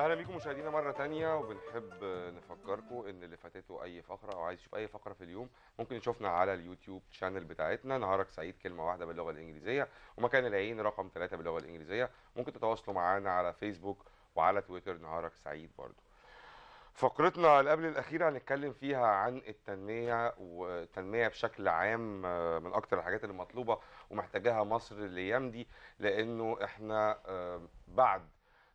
اهلا بيكم مشاهدينا مره تانية وبنحب نفكركم ان اللي فاتته اي فقره او عايز يشوف اي فقره في اليوم ممكن يشوفنا على اليوتيوب شانل بتاعتنا نهارك سعيد كلمه واحده باللغه الانجليزيه ومكان العين رقم ثلاثة باللغه الانجليزيه ممكن تتواصلوا معانا على فيسبوك وعلى تويتر نهارك سعيد برضو فقرتنا اللي قبل الاخيره هنتكلم فيها عن التنميه والتنميه بشكل عام آه، من اكتر الحاجات اللي مطلوبه ومحتاجاها مصر الايام دي لانه احنا آه، بعد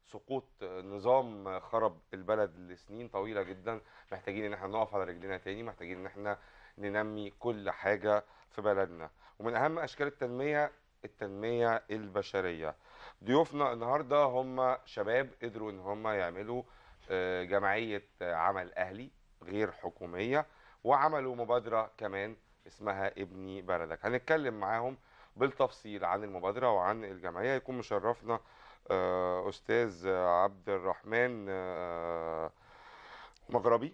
سقوط نظام خرب البلد لسنين طويله جدا محتاجين ان احنا نقف على رجلنا تاني محتاجين ان احنا ننمي كل حاجه في بلدنا ومن اهم اشكال التنميه التنميه البشريه ضيوفنا النهارده هم شباب قدروا ان هم يعملوا آه، جمعيه عمل اهلي غير حكوميه وعملوا مبادره كمان اسمها ابني بلدك هنتكلم معاهم بالتفصيل عن المبادره وعن الجمعيه يكون مشرفنا آه، استاذ عبد الرحمن آه، مغربي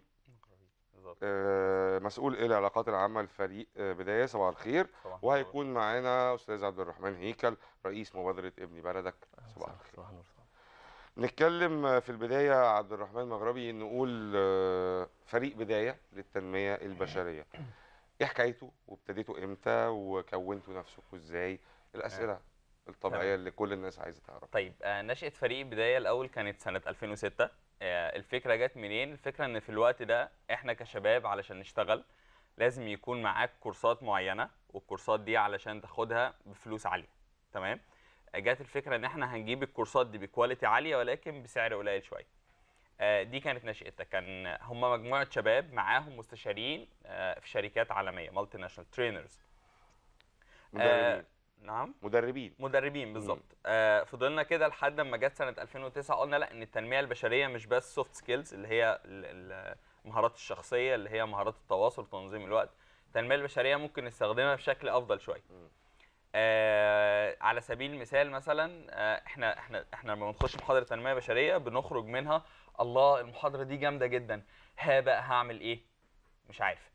آه، مسؤول العلاقات العامه لفريق بدايه صباح الخير وهيكون معانا استاذ عبد الرحمن هيكل رئيس مبادره ابن بلدك صباح الخير صباح النور نتكلم في البدايه عبد الرحمن مغربي نقول فريق بدايه للتنميه البشريه ايه حكايته وابتديته امتى وكونته نفسكم ازاي الاسئله الطبيعيه اللي كل الناس عايزه تعرفها طيب آه نشاه فريق بدايه الاول كانت سنه 2006 آه الفكره جت منين الفكره ان في الوقت ده احنا كشباب علشان نشتغل لازم يكون معاك كورسات معينه والكورسات دي علشان تاخدها بفلوس عاليه تمام آه، جت الفكره ان احنا هنجيب الكورسات دي بكواليتي عاليه ولكن بسعر قليل شويه آه دي كانت نشأتها كان هم مجموعه شباب معاهم مستشارين آه في شركات عالميه مالتي ناشونال ترينرز نعم مدربين مدربين بالظبط آه فضلنا كده لحد ما جت سنه 2009 قلنا لا ان التنميه البشريه مش بس سوفت سكيلز اللي هي المهارات الشخصيه اللي هي مهارات التواصل تنظيم الوقت التنميه البشريه ممكن نستخدمها بشكل افضل شويه آه على سبيل المثال مثلا آه احنا احنا احنا لما بنخش محاضره تنميه بشريه بنخرج منها الله المحاضره دي جامده جدا ها بقى هعمل ايه مش عارف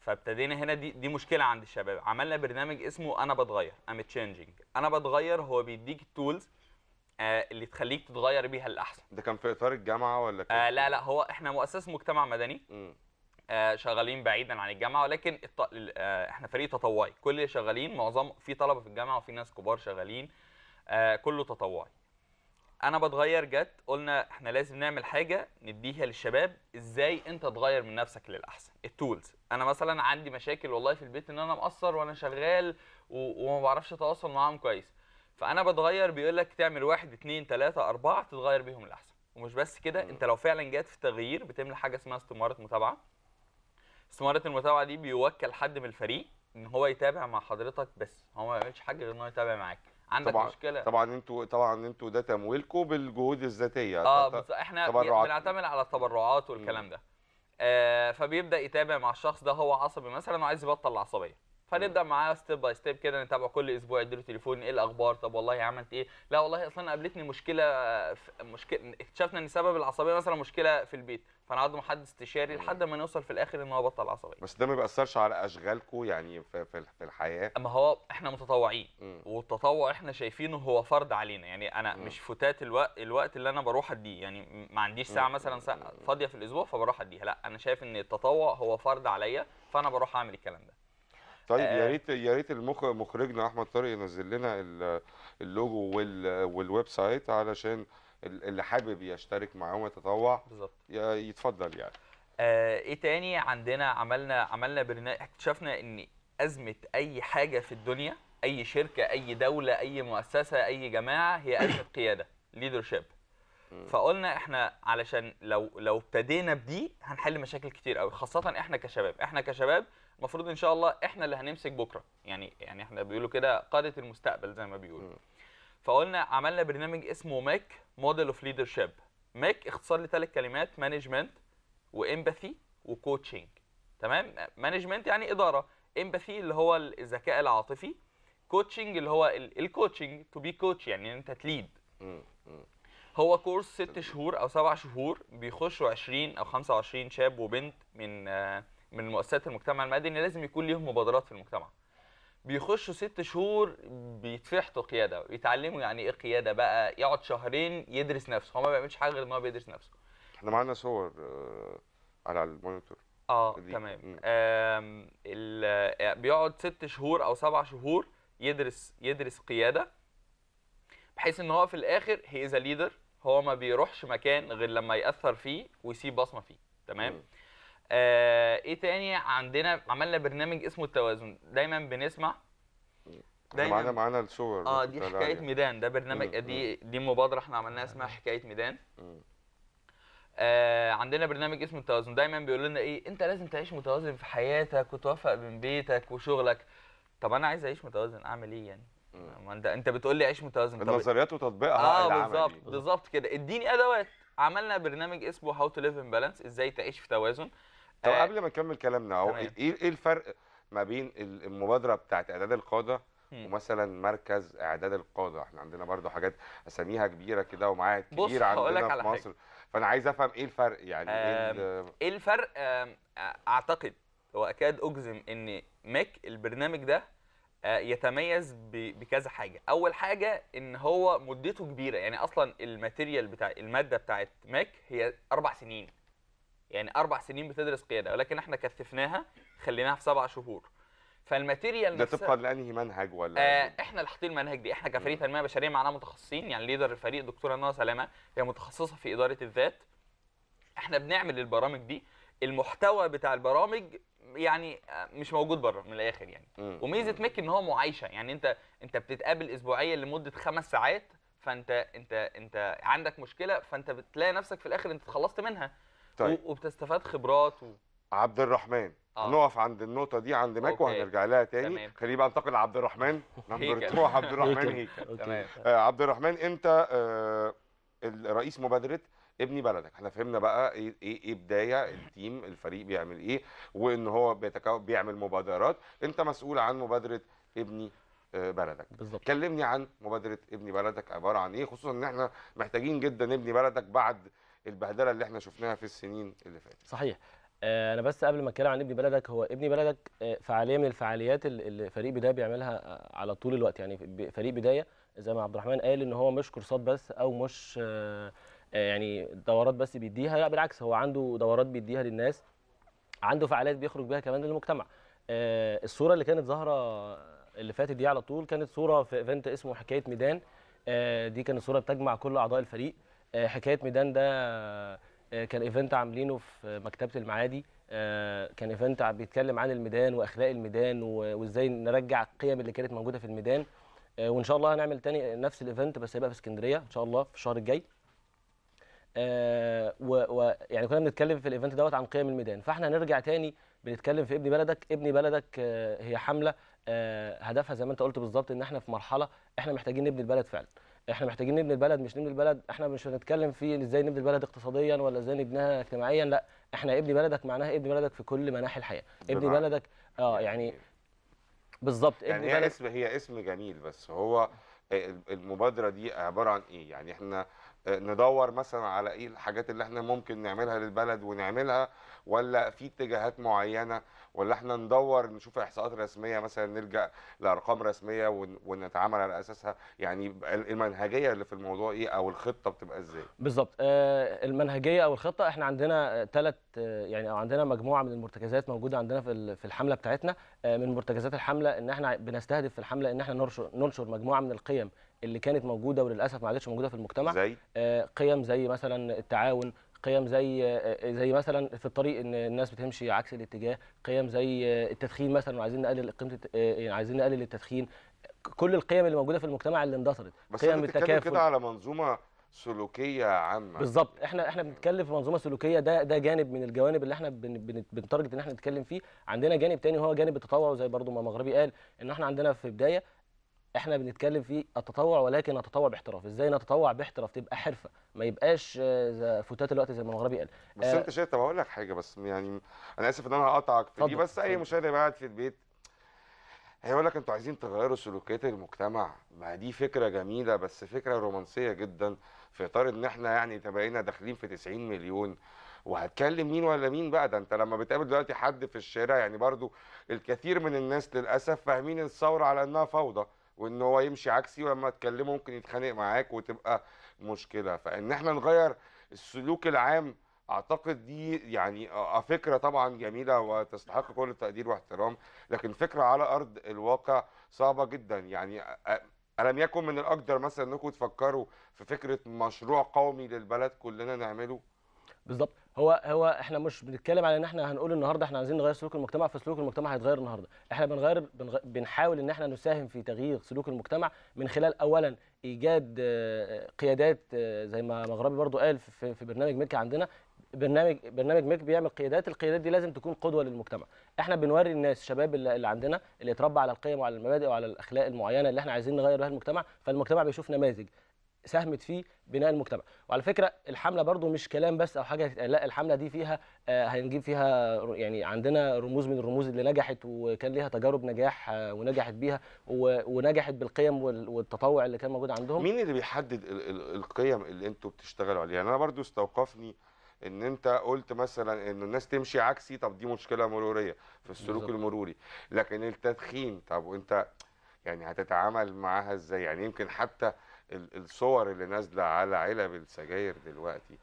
فابتدينا هنا دي دي مشكله عند الشباب عملنا برنامج اسمه انا بتغير ام تشينجينج انا بتغير هو بيديك التولز آه، اللي تخليك تتغير بيها الاحسن ده كان في اطار الجامعه ولا كان آه لا لا هو احنا مؤسسه مجتمع مدني آه شغالين بعيدا عن الجامعه ولكن الط... آه احنا فريق تطوعي كل اللي شغالين معظم في طلبه في الجامعه وفي ناس كبار شغالين آه كله تطوعي انا بتغير جت قلنا احنا لازم نعمل حاجه نديها للشباب ازاي انت تغير من نفسك للاحسن التولز انا مثلا عندي مشاكل والله في البيت ان انا مقصر وانا شغال و... وما بعرفش اتواصل معاهم كويس فانا بتغير بيقول لك تعمل واحد اثنين ثلاثة اربعه تتغير بيهم الاحسن ومش بس كده انت لو فعلا جات في تغيير بتملى حاجه اسمها استماره متابعه استماره المتابعه دي بيوكل حد من الفريق ان هو يتابع مع حضرتك بس هو ما يعملش حاجه غير ان هو يتابع معاك عندك طبعًا مشكله طبعا انتوا طبعا انتوا ده تمويلكم بالجهود الذاتيه اه بس احنا بنعتمد على التبرعات والكلام ده آه فبيبدا يتابع مع الشخص ده هو عصبي مثلا وعايز يبطل العصبيه فنبدا معاه ستيب باي ستيب كده نتابعه كل اسبوع يديله تليفون ايه الاخبار طب والله عملت ايه لا والله اصلا قابلتني مشكله مشكله اكتشفنا ان سبب العصبيه مثلا مشكله في البيت فنقعد حد استشاري لحد ما نوصل في الاخر ان هو بطل عصبيه بس ده ما بيأثرش على اشغالكم يعني في في الحياه اما هو احنا متطوعين والتطوع احنا شايفينه هو فرض علينا يعني انا م. مش فتات الوقت الوقت اللي انا بروح اديه يعني ما عنديش ساعه مثلا ساعة فاضيه في الاسبوع فبروح اديها لا انا شايف ان التطوع هو فرض عليا فانا بروح اعمل الكلام ده طيب يا آه. ريت يا ريت المخ مخرجنا احمد طارق ينزل لنا اللوجو وال والويب سايت علشان اللي حابب يشترك معاهم ويتطوع بالظبط يتفضل يعني آه ايه تاني عندنا عملنا عملنا برنامج اكتشفنا ان ازمه اي حاجه في الدنيا اي شركه اي دوله اي مؤسسه اي جماعه هي ازمه قياده ليدرشيب فقلنا احنا علشان لو لو ابتدينا بدي هنحل مشاكل كتير قوي خاصه احنا كشباب احنا كشباب المفروض ان شاء الله احنا اللي هنمسك بكره يعني يعني احنا بيقولوا كده قاده المستقبل زي ما بيقولوا فقلنا عملنا برنامج اسمه ماك موديل اوف ليدرشيب ماك اختصار لثلاث كلمات مانجمنت وامباثي وكوتشنج تمام مانجمنت يعني اداره امباثي اللي هو الذكاء العاطفي كوتشنج اللي هو الكوتشنج تو بي كوتش يعني انت تليد هو كورس ست شهور او سبع شهور بيخشوا 20 او 25 شاب وبنت من آه، من مؤسسات المجتمع المدني لازم يكون ليهم مبادرات في المجتمع بيخشوا ست شهور بيتفحتوا قياده بيتعلموا يعني ايه قياده بقى يقعد شهرين يدرس نفسه هو ما بيعملش حاجه غير ان هو بيدرس نفسه احنا معانا صور آه، على المونيتور اه تمام آه، بيقعد ست شهور او سبع شهور يدرس يدرس قياده بحيث ان هو في الاخر هي از ليدر هو ما بيروحش مكان غير لما ياثر فيه ويسيب بصمه فيه تمام م. آه ايه تاني عندنا عملنا برنامج اسمه التوازن دايما بنسمع دايما معانا معانا الصور اه دي حكايه يعني. ميدان ده برنامج دي دي مبادره احنا عملناها اسمها حكايه ميدان آه عندنا برنامج اسمه التوازن دايما بيقول لنا ايه انت لازم تعيش متوازن في حياتك وتوفق بين بيتك وشغلك طب انا عايز اعيش متوازن اعمل ايه يعني ما انت انت بتقول لي عيش متوازن النظريات وتطبيقها اه بالظبط بالظبط كده اديني ادوات عملنا برنامج اسمه هاو تو ليف ان بالانس ازاي تعيش في توازن طب آه. قبل ما نكمل كلامنا اهو ايه ايه الفرق ما بين المبادره بتاعت اعداد القاده ومثلا مركز اعداد القاده احنا عندنا برضو حاجات اساميها كبيره كده ومعاهد كبيره عندنا في على مصر حاجة. فانا عايز افهم ايه الفرق يعني ايه, إيه الفرق اعتقد واكاد اجزم ان ماك البرنامج ده آه، يتميز بكذا حاجه اول حاجه ان هو مدته كبيره يعني اصلا الماتيريال بتاع الماده بتاعت ماك هي اربع سنين يعني اربع سنين بتدرس قياده ولكن احنا كثفناها خليناها في سبع شهور فالماتيريال ده طبقا لانهي منهج ولا آه إيه؟ احنا اللي حاطين المنهج دي احنا كفريق تنميه بشريه معانا متخصصين يعني ليدر الفريق دكتوره نوى سلامه هي متخصصه في اداره الذات احنا بنعمل البرامج دي المحتوى بتاع البرامج يعني آه، مش موجود بره من الاخر يعني مم. وميزه ميك ان هو معايشه يعني انت انت بتتقابل اسبوعيا لمده خمس ساعات فانت انت انت عندك مشكله فانت بتلاقي نفسك في الاخر انت اتخلصت منها طيب. وبتستفاد خبرات و... عبد الرحمن آه. نقف عند النقطه دي عند ماك وهنرجع لها تاني خليني بقى انتقل لعبد الرحمن نمبر 2 عبد الرحمن هيك تمام آه، عبد الرحمن انت آه، الرئيس رئيس مبادره ابني بلدك احنا فهمنا بقى ايه ايه, إيه بدايه التيم الفريق بيعمل ايه وان هو بيعمل مبادرات انت مسؤول عن مبادره ابني آه، بلدك بالزبط. كلمني عن مبادره ابني بلدك عباره عن ايه خصوصا ان احنا محتاجين جدا ابني بلدك بعد البهدله اللي احنا شفناها في السنين اللي فاتت صحيح آه، انا بس قبل ما اتكلم عن ابن بلدك هو ابن بلدك آه، فعاليه من الفعاليات اللي فريق بدايه بيعملها آه، على طول الوقت يعني فريق بدايه زي ما عبد الرحمن قال ان هو مش كورسات بس او مش يعني دورات بس بيديها لا بالعكس هو عنده دورات بيديها للناس عنده فعاليات بيخرج بيها كمان للمجتمع الصوره اللي كانت ظاهره اللي فاتت دي على طول كانت صوره في ايفنت اسمه حكايه ميدان دي كانت صوره بتجمع كل اعضاء الفريق آه، حكايه ميدان ده آه، كان ايفنت عاملينه في مكتبه المعادي آه، كان ايفنت بيتكلم عن الميدان واخلاق الميدان وازاي نرجع القيم اللي كانت موجوده في الميدان وان شاء الله هنعمل تاني نفس الايفنت بس هيبقى في اسكندريه ان شاء الله في الشهر الجاي ويعني كنا بنتكلم في الايفنت دوت عن قيم الميدان فاحنا هنرجع تاني بنتكلم في ابن بلدك ابن بلدك هي حمله هدفها زي ما انت قلت بالظبط ان احنا في مرحله احنا محتاجين نبني البلد فعلا احنا محتاجين نبني البلد مش نبني البلد احنا مش هنتكلم في ازاي نبني البلد اقتصاديا ولا ازاي نبنيها اجتماعيا لا احنا ابني بلدك معناها ابني بلدك في كل مناحي الحياه ابني بلدك اه يعني, يعني إيه؟ بالظبط يعني هي بلد... اسم هي اسم جميل بس هو المبادره دي عباره عن ايه يعني احنا ندور مثلا على ايه الحاجات اللي احنا ممكن نعملها للبلد ونعملها ولا في اتجاهات معينه ولا احنا ندور نشوف احصاءات رسميه مثلا نلجا لارقام رسميه ونتعامل على اساسها يعني المنهجيه اللي في الموضوع ايه او الخطه بتبقى ازاي بالظبط آه، المنهجيه او الخطه احنا عندنا ثلاث يعني او عندنا مجموعه من المرتكزات موجوده عندنا في في الحمله بتاعتنا آه، من مرتكزات الحمله ان احنا بنستهدف في الحمله ان احنا ننشر ننشر مجموعه من القيم اللي كانت موجوده وللاسف ما عادتش موجوده في المجتمع زي آه، قيم زي مثلا التعاون قيم زي آه، آه، زي مثلا في الطريق ان الناس بتمشي عكس الاتجاه قيم زي التدخين مثلا وعايزين نقلل قيمه يعني عايزين نقلل التدخين كل القيم اللي موجوده في المجتمع اللي اندثرت قيم التكافل كده على منظومه سلوكيه عامه بالظبط احنا احنا بنتكلم في منظومه سلوكيه ده ده جانب من الجوانب اللي احنا بنتارجت ان احنا نتكلم فيه عندنا جانب تاني وهو جانب التطوع وزي برضو ما مغربي قال ان احنا عندنا في بدايه احنا بنتكلم في التطوع ولكن التطوع باحتراف ازاي نتطوع باحتراف تبقى حرفه ما يبقاش آه، فتات الوقت زي ما المغربي قال بس آه، انت شايف طب اقول لك حاجه بس يعني انا اسف ان انا هقطعك في دي بس اي مشاهد قاعد في البيت هيقول لك انتوا عايزين تغيروا سلوكيات المجتمع ما دي فكره جميله بس فكره رومانسيه جدا في اطار ان احنا يعني تبقينا داخلين في 90 مليون وهتكلم مين ولا مين بقى ده انت لما بتقابل دلوقتي حد في الشارع يعني برضو الكثير من الناس للاسف فاهمين الثوره على انها فوضى وان هو يمشي عكسي ولما تكلمه ممكن يتخانق معاك وتبقى مشكله فان احنا نغير السلوك العام اعتقد دي يعني فكره طبعا جميله وتستحق كل التقدير واحترام لكن فكره على ارض الواقع صعبه جدا يعني الم يكن من الاقدر مثلا انكم تفكروا في فكره مشروع قومي للبلد كلنا نعمله بالظبط هو هو احنا مش بنتكلم على ان احنا هنقول النهارده احنا عايزين نغير سلوك المجتمع فسلوك المجتمع هيتغير النهارده احنا بنغير بنغ... بنحاول ان احنا نساهم في تغيير سلوك المجتمع من خلال اولا ايجاد آه، قيادات آه، زي ما مغربي برضو قال في, برنامج ميك عندنا برنامج برنامج ميك بيعمل قيادات القيادات دي لازم تكون قدوه للمجتمع احنا بنوري الناس الشباب اللي عندنا اللي اتربى على القيم وعلى المبادئ وعلى الاخلاق المعينه اللي احنا عايزين نغير بها المجتمع فالمجتمع بيشوف نماذج ساهمت في بناء المجتمع وعلى فكره الحمله برضو مش كلام بس او حاجه لا الحمله دي فيها آه، هنجيب فيها يعني عندنا رموز من الرموز اللي نجحت وكان ليها تجارب نجاح آه، ونجحت بيها ونجحت بالقيم والتطوع اللي كان موجود عندهم مين اللي بيحدد القيم اللي انتوا بتشتغلوا عليها يعني انا برضو استوقفني ان انت قلت مثلا ان الناس تمشي عكسي طب دي مشكله مروريه في السلوك بالزبط. المروري لكن التدخين طب وانت يعني هتتعامل معاها ازاي يعني يمكن حتى الصور اللي نازله على علب السجاير دلوقتي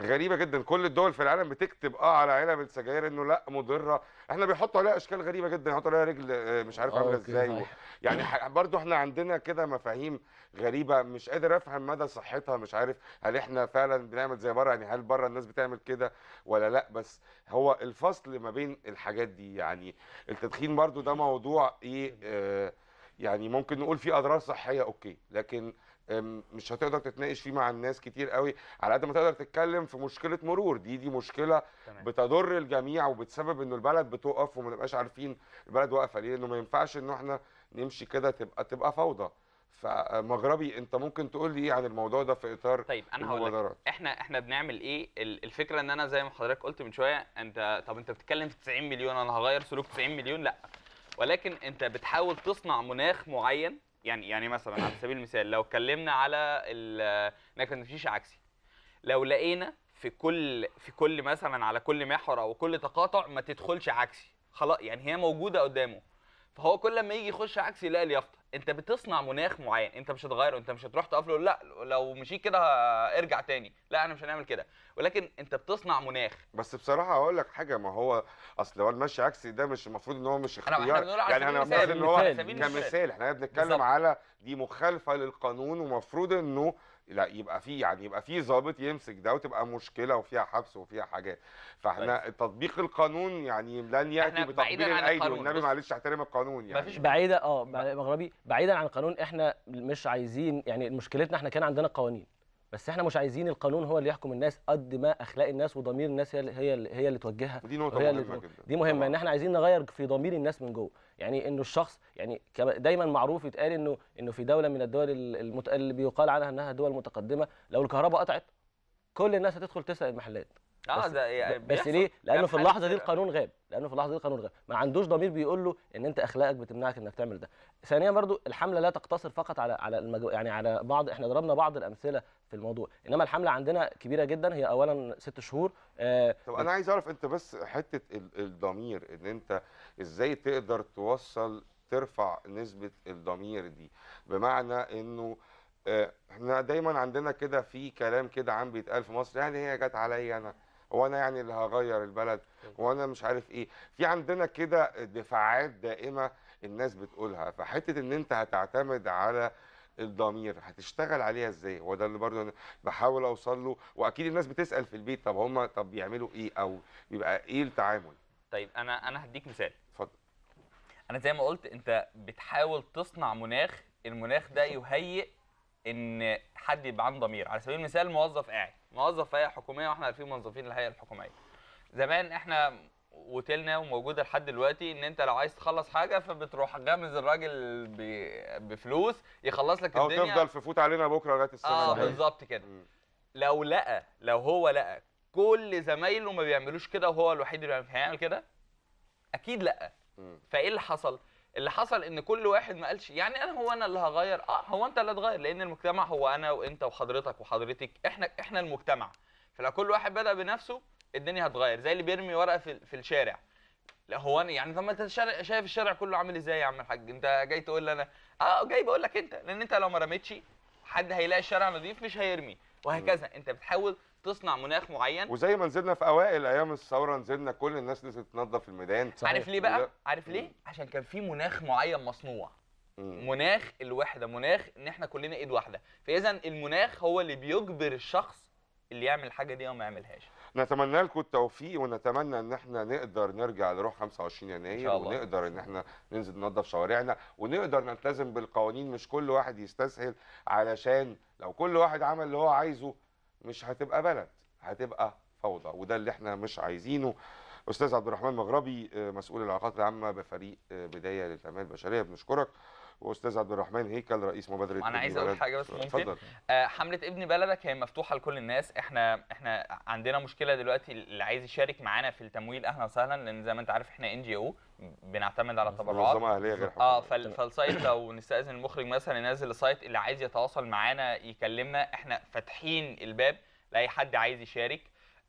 غريبه جدا كل الدول في العالم بتكتب اه على علب السجاير انه لا مضره احنا بيحطوا عليها اشكال غريبه جدا يحطوا عليها رجل آه، مش عارف عامله ازاي يعني برضو احنا عندنا كده مفاهيم غريبه مش قادر افهم مدى صحتها مش عارف هل احنا فعلا بنعمل زي بره يعني هل بره الناس بتعمل كده ولا لا بس هو الفصل ما بين الحاجات دي يعني التدخين برضو ده موضوع ايه آه يعني ممكن نقول في اضرار صحيه اوكي لكن مش هتقدر تتناقش فيه مع الناس كتير قوي على قد ما تقدر تتكلم في مشكله مرور دي دي مشكله تمام. بتضر الجميع وبتسبب انه البلد بتقف وما نبقاش عارفين البلد واقفه ليه لانه ما ينفعش انه احنا نمشي كده تبقى تبقى فوضى فمغربي آه، انت ممكن تقول لي ايه عن الموضوع ده في اطار طيب انا هقول احنا احنا بنعمل ايه الفكره ان انا زي ما حضرتك قلت من شويه انت طب انت بتتكلم في 90 مليون انا هغير سلوك 90 مليون لا ولكن انت بتحاول تصنع مناخ معين يعني يعني مثلا على سبيل المثال لو اتكلمنا على انك ما تمشيش عكسي لو لقينا في كل في كل مثلا على كل محور او كل تقاطع ما تدخلش عكسي خلاص يعني هي موجوده قدامه فهو كل ما يجي يخش عكسي يلاقي اليافطه انت بتصنع مناخ معين انت مش هتغيره انت مش هتروح تقفله لا لو مشيت كده ارجع تاني لا انا مش هنعمل كده ولكن انت بتصنع مناخ بس بصراحه هقول لك حاجه ما هو اصل هو المشي عكسي ده مش المفروض ان هو مش اختيار يعني انا المفروض ان هو كمثال احنا بنتكلم على دي مخالفه للقانون ومفروض انه لا يبقى في يعني يبقى في ظابط يمسك ده وتبقى مشكله وفيها حبس وفيها حاجات فاحنا طيب. تطبيق القانون يعني لن ياتي بتطبيق الايدي والنبي معلش احترم القانون يعني مفيش بعيده اه مغربي بعيدا عن القانون احنا مش عايزين يعني مشكلتنا احنا كان عندنا قوانين بس احنا مش عايزين القانون هو اللي يحكم الناس قد ما اخلاق الناس وضمير الناس هي اللي هي هي اللي توجهها دي نقطه مهمه جدا دي مهمه طبعا. ان احنا عايزين نغير في ضمير الناس من جوه يعني انه الشخص يعني دايما معروف يتقال انه انه في دوله من الدول المت... اللي بيقال عنها انها دول متقدمه لو الكهرباء قطعت كل الناس هتدخل تسرق المحلات اه ده يعني بس, بس ليه؟ لانه في اللحظه دي القانون غاب، لانه في اللحظه دي القانون غاب، ما عندوش ضمير بيقول له ان انت اخلاقك بتمنعك انك تعمل ده. ثانيا برضو الحمله لا تقتصر فقط على على المجو... يعني على بعض احنا ضربنا بعض الامثله في الموضوع، انما الحمله عندنا كبيره جدا هي اولا ست شهور. آه طب انا عايز اعرف انت بس حته الضمير ان انت ازاي تقدر توصل ترفع نسبه الضمير دي بمعنى انه آه، احنا دايما عندنا كده في كلام كده عم بيتقال في مصر يعني هي جت عليا انا وانا يعني اللي هغير البلد وانا مش عارف ايه في عندنا كده دفاعات دائمه الناس بتقولها فحته ان انت هتعتمد على الضمير هتشتغل عليها ازاي هو ده اللي برضه بحاول اوصل له واكيد الناس بتسال في البيت طب هم طب بيعملوا ايه او بيبقى ايه التعامل طيب انا انا هديك مثال اتفضل انا زي ما قلت انت بتحاول تصنع مناخ المناخ ده يهيئ ان حد يبقى عنده ضمير على سبيل المثال موظف قاعد موظف في حكوميه واحنا عارفين موظفين الهيئه الحكوميه زمان احنا وتلنا وموجوده لحد دلوقتي ان انت لو عايز تخلص حاجه فبتروح غامز الراجل بفلوس يخلص لك الدنيا او تفضل فوت علينا بكره لغايه السنه اه بالظبط كده لو لقى لو هو لقى كل زمايله ما بيعملوش كده وهو الوحيد اللي هيعمل كده اكيد لا فايه اللي حصل اللي حصل ان كل واحد ما قالش يعني انا هو انا اللي هغير اه هو انت اللي هتغير لان المجتمع هو انا وانت وحضرتك وحضرتك احنا احنا المجتمع فلو كل واحد بدا بنفسه الدنيا هتغير زي اللي بيرمي ورقه في, في الشارع لا هو انا يعني طب ما انت شايف الشارع كله عامل ازاي يا عم الحاج انت جاي تقول لي انا اه جاي بقول لك انت لان انت لو ما رميتش حد هيلاقي الشارع نظيف مش هيرمي وهكذا انت بتحاول تصنع مناخ معين وزي ما نزلنا في اوائل ايام الثوره نزلنا كل الناس نزلت تنظف الميدان صحيح. عارف ليه بقى عارف ليه عشان كان في مناخ معين مصنوع مناخ الوحده مناخ ان احنا كلنا ايد واحده فاذا المناخ هو اللي بيجبر الشخص اللي يعمل الحاجه دي او ما يعملهاش نتمنى لكم التوفيق ونتمنى ان احنا نقدر نرجع لروح 25 يناير إن ونقدر ان احنا ننزل ننظف شوارعنا ونقدر نلتزم بالقوانين مش كل واحد يستسهل علشان لو كل واحد عمل اللي هو عايزه مش هتبقى بلد هتبقى فوضى وده اللي احنا مش عايزينه استاذ عبد الرحمن مغربي آه، مسؤول العلاقات العامه بفريق آه، بدايه للتنميه البشريه بنشكرك واستاذ عبد الرحمن هيكل رئيس مبادره انا عايز اقول حاجه بس ممكن اتفضل آه، حمله ابن بلدك هي مفتوحه لكل الناس احنا احنا عندنا مشكله دلوقتي اللي عايز يشارك معانا في التمويل اهلا وسهلا لان زي ما انت عارف احنا ان جي او بنعتمد على التبرعات منظمه اهليه غير حكوميه اه فال... فالسايت لو نستاذن المخرج مثلا ينزل السايت اللي عايز يتواصل معانا يكلمنا احنا فاتحين الباب لاي حد عايز يشارك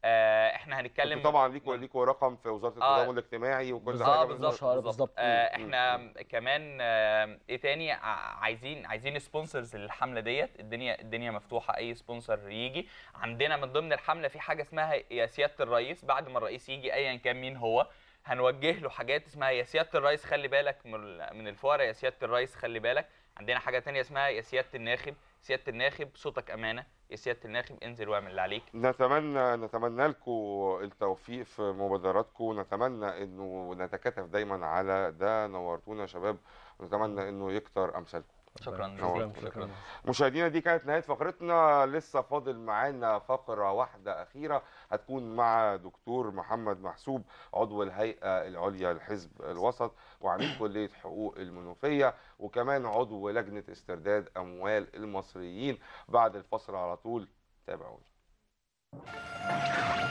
آه احنا هنتكلم طبعا ليكوا ليكوا رقم في وزاره آه، التضامن الاجتماعي وكل حاجه بالظبط آه احنا مم. كمان آه ايه تاني عايزين عايزين سبونسرز للحمله ديت الدنيا الدنيا مفتوحه اي سبونسر يجي عندنا من ضمن الحمله في حاجه اسمها يا سياده الرئيس بعد ما الرئيس يجي ايا كان مين هو هنوجه له حاجات اسمها يا سياده الرئيس خلي بالك من الفقراء يا سياده الرئيس خلي بالك عندنا حاجه تانية اسمها يا سياده الناخب سياده الناخب صوتك امانه يا سياده الناخب انزل واعمل اللي عليك نتمنى نتمنى لكم التوفيق في مبادراتكم نتمنى انه نتكاتف دايما على ده نورتونا يا شباب ونتمنى انه يكتر امثالكم شكرا شكرا, شكرا. مشاهدينا دي كانت نهايه فقرتنا لسه فاضل معانا فقره واحده اخيره هتكون مع دكتور محمد محسوب عضو الهيئه العليا لحزب الوسط وعميد كليه حقوق المنوفيه وكمان عضو لجنه استرداد اموال المصريين بعد الفصل على طول تابعونا